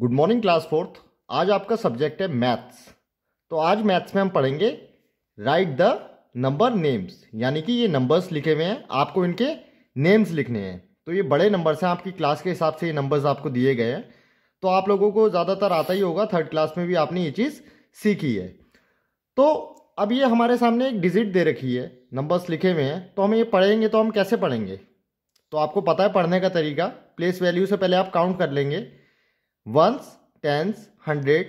good morning class fourth आज आपका subject है मैथ्स तो आज मैथ्स में हम पढ़ेंगे राइट द नंबर नेम्स यानी कि ये नंबर्स लिखे हुए हैं आपको इनके नेम्स लिखने हैं तो ये बड़े नंबर्स हैं आपकी क्लास के हिसाब से ये नंबर्स आपको दिए गए हैं तो आप लोगों को ज़्यादातर आता ही होगा थर्ड क्लास में भी आपने ये चीज़ सीखी है तो अब ये हमारे सामने एक डिजिट दे रखी है नंबर्स लिखे हुए हैं तो हम ये पढ़ेंगे तो हम कैसे पढ़ेंगे तो आपको पता है पढ़ने का तरीका प्लेस वैल्यू से पहले आप काउंट कर लेंगे ones tens hundred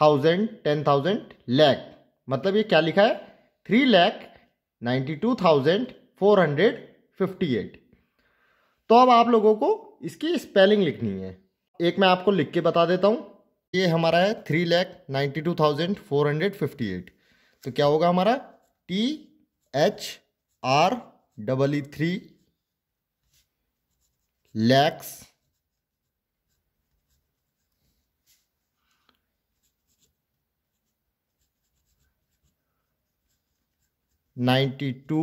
thousand ten thousand lakh मतलब ये क्या लिखा है three lakh ninety two thousand four hundred fifty eight तो अब आप लोगों को इसकी स्पेलिंग लिखनी है एक मैं आपको लिख के बता देता हूँ ये हमारा है three lakh ninety two thousand four hundred fifty eight तो क्या होगा हमारा T H R double E three lakhs ninety two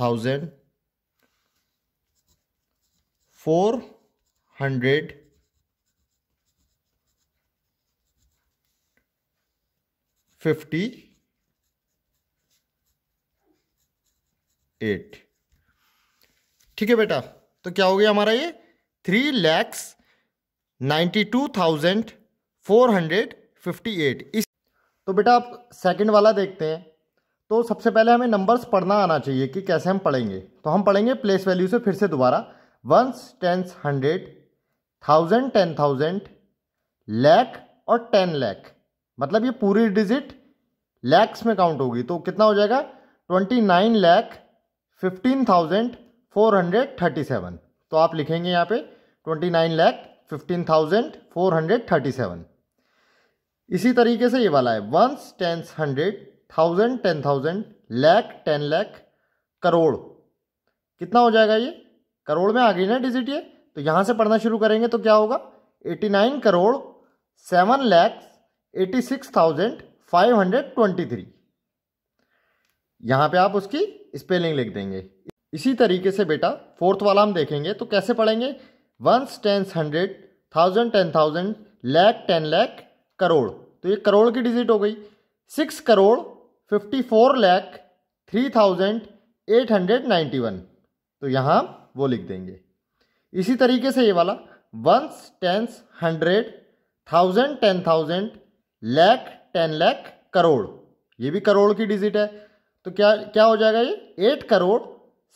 thousand four hundred fifty eight ठीक है बेटा तो क्या हो गया हमारा ये three lakhs ninety two thousand four hundred 58 इस तो बेटा आप सेकंड वाला देखते हैं तो सबसे पहले हमें नंबर्स पढ़ना आना चाहिए कि कैसे हम पढ़ेंगे तो हम पढ़ेंगे प्लेस वैल्यू से फिर से दोबारा ones tens hundred thousand ten thousand lakh और टेन लैख मतलब ये पूरी डिजिट लैक्स में काउंट होगी तो कितना हो जाएगा twenty nine lakh fifteen thousand four hundred thirty seven तो आप लिखेंगे यहाँ पे twenty nine lakh fifteen thousand four hundred thirty seven इसी तरीके से ये वाला है ones tens hundred thousand ten thousand lakh ten lakh crore कितना हो जाएगा ये करोड़ में आ गई ना डिजिट ये तो यहां से पढ़ना शुरू करेंगे तो क्या होगा eighty nine crore seven lakh eighty six thousand five hundred twenty three यहां पे आप उसकी स्पेलिंग लिख देंगे इसी तरीके से बेटा फोर्थ वाला हम देखेंगे तो कैसे पढ़ेंगे ones tens hundred thousand ten thousand lakh ten lakh crore तो ये करोड़ की डिजिट हो गई six crore fifty four lakh three thousand eight hundred ninety one तो यहाँ वो लिख देंगे इसी तरीके से ये वाला ones tens hundred thousand ten thousand lakh ten lakh crore ये भी करोड़ की डिजिट है तो क्या क्या हो जाएगा ये eight crore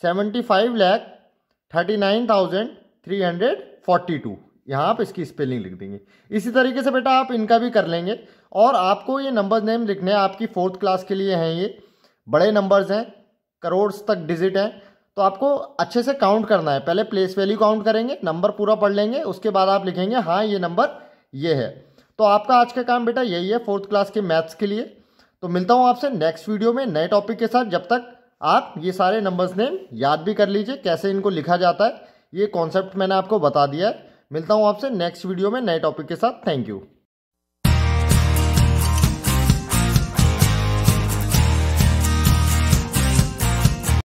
seventy five lakh thirty nine thousand three hundred forty two यहाँ आप इसकी स्पेलिंग लिख देंगे इसी तरीके से बेटा आप इनका भी कर लेंगे और आपको ये नंबर नेम लिखने हैं आपकी फोर्थ क्लास के लिए हैं ये बड़े नंबर्स हैं करोड़्स तक डिजिट हैं तो आपको अच्छे से काउंट करना है पहले प्लेस वैल्यू काउंट करेंगे नंबर पूरा पढ़ लेंगे उसके बाद आप लिखेंगे हाँ ये नंबर ये है तो आपका आज का काम बेटा यही है फोर्थ क्लास के मैथ्स के लिए तो मिलता हूँ आपसे नेक्स्ट वीडियो में नए टॉपिक के साथ जब तक आप ये सारे नंबर्स नेम याद भी कर लीजिए कैसे इनको लिखा जाता है ये कॉन्सेप्ट मैंने आपको बता दिया है मिलता हूँ आपसे नेक्स्ट वीडियो में नए टॉपिक के साथ थैंक यू